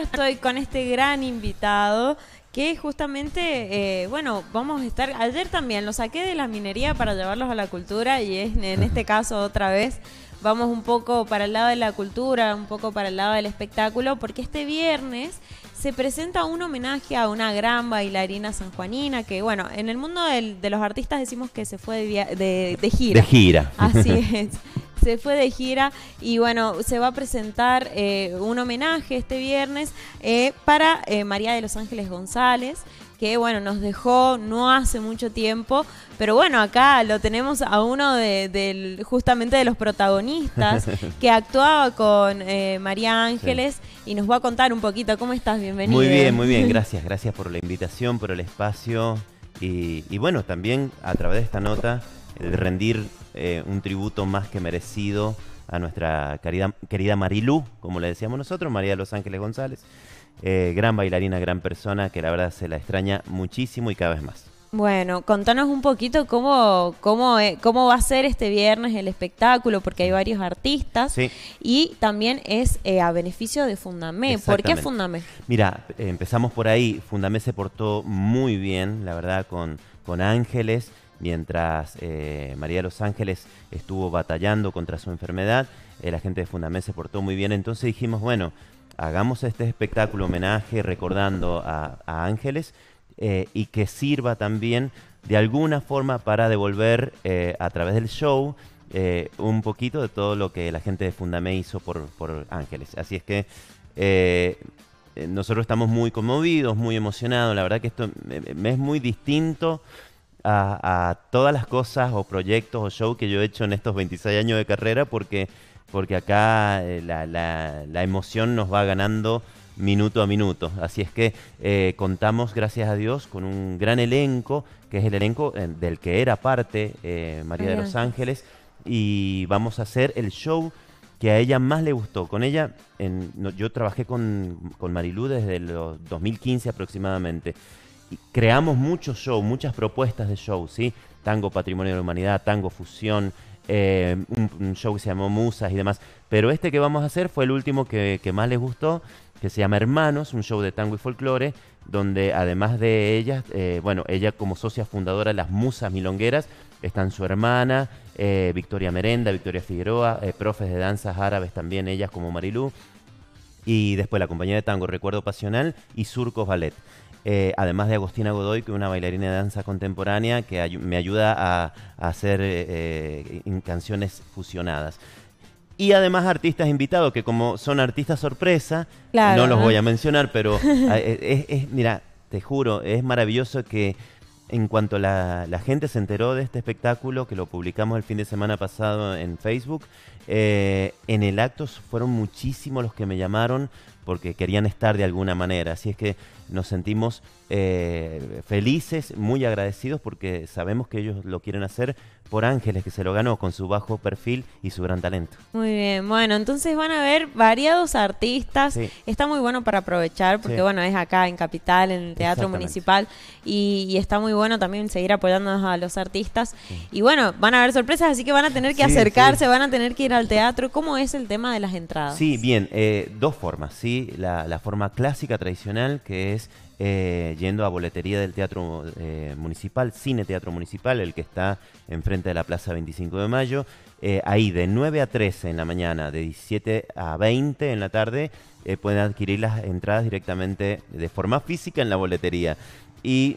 estoy con este gran invitado que justamente, eh, bueno, vamos a estar, ayer también lo saqué de la minería para llevarlos a la cultura y es, en este caso otra vez vamos un poco para el lado de la cultura, un poco para el lado del espectáculo, porque este viernes se presenta un homenaje a una gran bailarina sanjuanina que, bueno, en el mundo de los artistas decimos que se fue de, de gira. De gira. Así es se fue de gira y bueno, se va a presentar eh, un homenaje este viernes eh, para eh, María de los Ángeles González que bueno, nos dejó no hace mucho tiempo, pero bueno, acá lo tenemos a uno de, justamente de los protagonistas que actuaba con María Ángeles y nos va a contar un poquito cómo estás, bienvenido. Muy bien, muy bien, gracias, gracias por la invitación, por el espacio y bueno, también a través de esta nota eh, rendir eh, un tributo más que merecido a nuestra querida, Marilu, como le decíamos nosotros, María de Los Ángeles González. Eh, gran bailarina, gran persona, que la verdad se la extraña muchísimo y cada vez más. Bueno, contanos un poquito cómo, cómo, va a ser este viernes el espectáculo, porque hay varios artistas y también es a beneficio de Fundamé. ¿Por qué Fundamé? Mira, empezamos por ahí. Fundamé se portó muy bien, la verdad, con, con Ángeles. Mientras eh, María de los Ángeles estuvo batallando contra su enfermedad, la gente de Fundamé se portó muy bien. Entonces dijimos, bueno, hagamos este espectáculo homenaje recordando a, Ángeles eh, y que sirva también de alguna forma para devolver eh, a través del show un poquito de todo lo que la gente de Fundame hizo por, Ángeles. Así es que nosotros estamos muy conmovidos, muy emocionados. La verdad que esto me es muy distinto a, todas las cosas o proyectos o shows que yo he hecho en estos 26 años de carrera porque, porque acá eh, la, la, emoción nos va ganando minuto a minuto. Así es que eh, contamos, gracias a Dios, con un gran elenco, que es el elenco eh, del que era parte María de los Ángeles, y vamos a hacer el show que a ella más le gustó. Con ella, yo trabajé con, con Marilú desde el 2015 aproximadamente creamos muchos shows, muchas propuestas de shows, ¿sí? Tango Patrimonio de la Humanidad, Tango Fusión, eh, un, show que se llamó Musas y demás. Pero este que vamos a hacer fue el último que, más les gustó, que se llama Hermanos, un show de tango y folclore, donde además de ellas, eh, bueno, ella como socia fundadora de las Musas Milongueras, están su hermana, eh, Victoria Merenda, Victoria Figueroa, profes de danzas árabes también, ellas como Marilú, y después la compañía de tango Recuerdo Pasional y Surcos Ballet. Eh, además de Agostina Godoy, que es una bailarina de danza contemporánea que me ayuda a, hacer eh, eh, canciones fusionadas. Y además artistas invitados, que como son artistas sorpresa, no los voy a mencionar, pero mira, te juro, es maravilloso que en cuanto la, gente se enteró de este espectáculo, que lo publicamos el fin de semana pasado en Facebook, eh, en el acto fueron muchísimos los que me llamaron porque querían estar de alguna manera. Así es que nos sentimos eh, felices, muy agradecidos porque sabemos que ellos lo quieren hacer por Ángeles, que se lo ganó con su bajo perfil y su gran talento. Muy bien, bueno, entonces van a ver variados artistas. Está muy bueno para aprovechar, porque bueno, es acá en Capital, en el Teatro Municipal, y, está muy bueno también seguir apoyándonos a los artistas. Y bueno, van a haber sorpresas, así que van a tener que acercarse, van a tener que ir al teatro. ¿Cómo es el tema de las entradas? Sí, bien, eh, dos formas, ¿sí? la forma clásica, tradicional, que es eh, yendo a boletería del Teatro eh, Municipal, Cine Teatro Municipal, el que está enfrente de la Plaza 25 de Mayo. Eh, ahí de 9 a 13 en la mañana, de 17 a 20 en la tarde, pueden adquirir las entradas directamente de forma física en la boletería. Y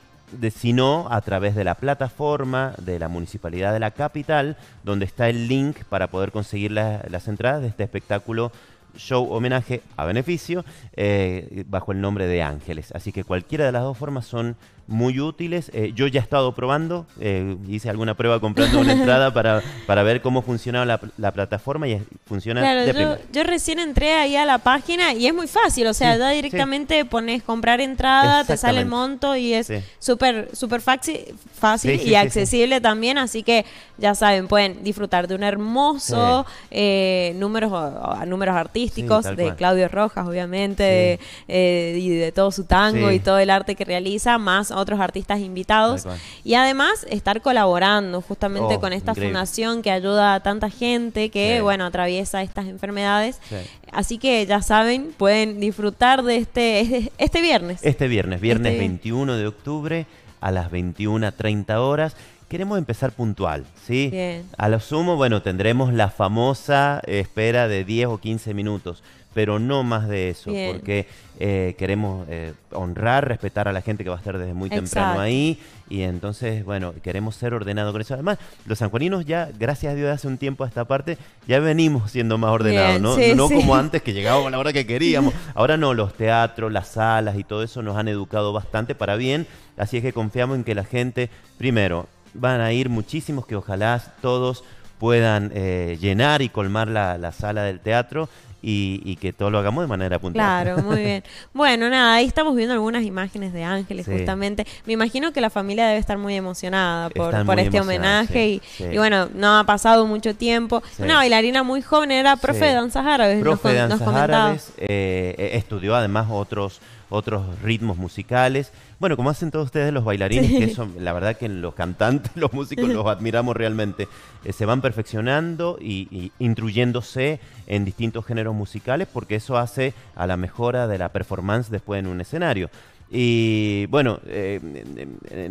si no, a través de la plataforma de la Municipalidad de la Capital, donde está el link para poder conseguir las entradas de este espectáculo show homenaje a beneficio eh, bajo el nombre de Ángeles. Así que cualquiera de las dos formas son muy útiles. Eh, yo ya he estado probando, eh, hice alguna prueba comprando una entrada para, para ver cómo funcionaba la, plataforma y funciona claro, yo, recién entré ahí a la página y es muy fácil, o sea, ya directamente pones comprar entrada, te sale el monto y es súper súper fácil y accesible también, así que ya saben, pueden disfrutar de un hermoso eh, números números artísticos de Claudio Rojas, obviamente, eh, y de todo su tango y todo el arte que realiza, más otros artistas invitados y además estar colaborando justamente oh, con esta fundación que ayuda a tanta gente que, bueno, atraviesa estas enfermedades. Así que ya saben, pueden disfrutar de este, este, viernes. Este viernes, viernes 21 este de octubre a las 21.30 horas queremos empezar puntual, ¿sí? A lo sumo, bueno, tendremos la famosa espera de 10 o 15 minutos, pero no más de eso, porque eh, queremos eh, honrar, respetar a la gente que va a estar desde muy temprano ahí, y entonces, bueno, queremos ser ordenados con eso. Además, los sanjuaninos ya, gracias a Dios, hace un tiempo a esta parte, ya venimos siendo más ordenados, ¿no? no como antes que llegábamos a la hora que queríamos. Ahora no, los teatros, las salas y todo eso nos han educado bastante para bien, así es que confiamos en que la gente, primero, van a ir muchísimos que ojalá todos puedan eh, llenar y colmar la, la, sala del teatro y, que todo lo hagamos de manera puntual. Claro, muy bien. Bueno, nada, ahí estamos viendo algunas imágenes de ángeles, justamente. Me imagino que la familia debe estar muy emocionada por, por este homenaje. y, bueno, no ha pasado mucho tiempo. Una bailarina muy joven, era profe de danzas árabes. Profe de danzas árabes, eh, e-, estudió además otros otros ritmos musicales. Bueno, como hacen todos ustedes los bailarines, que eso, la verdad que los cantantes, los músicos los admiramos realmente. Eh, se van perfeccionando y, y, intruyéndose en distintos géneros musicales porque eso hace a la mejora de la performance después en un escenario. Y bueno, eh,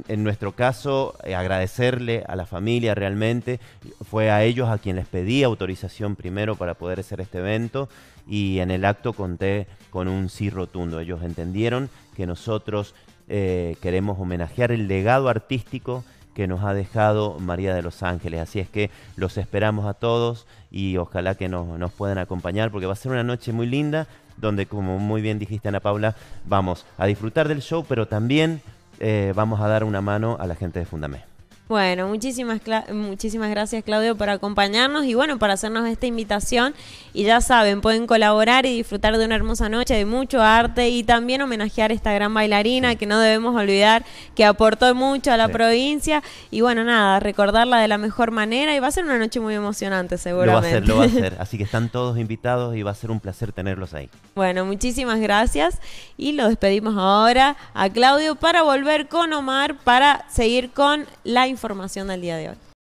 en, nuestro caso, eh, agradecerle a la familia realmente. Fue a ellos a quien les pedí autorización primero para poder hacer este evento y en el acto conté con un sí rotundo. Ellos entendieron que nosotros eh, queremos homenajear el legado artístico que nos ha dejado María de los Ángeles. Así es que los esperamos a todos y ojalá que nos, puedan acompañar porque va a ser una noche muy linda donde, como muy bien dijiste Ana Paula, vamos a disfrutar del show, pero también eh, vamos a dar una mano a la gente de Fundamé. Bueno, muchísimas, muchísimas gracias Claudio por acompañarnos y bueno, por hacernos esta invitación. Y ya saben, pueden colaborar y disfrutar de una hermosa noche, de mucho arte y también homenajear a esta gran bailarina que no debemos olvidar, que aportó mucho a la provincia. Y bueno, nada, recordarla de la mejor manera y va a ser una noche muy emocionante seguramente. Lo va a ser, lo va a ser. Así que están todos invitados y va a ser un placer tenerlos ahí. Bueno, muchísimas gracias y lo despedimos ahora a Claudio para volver con Omar para seguir con la información al día de hoy.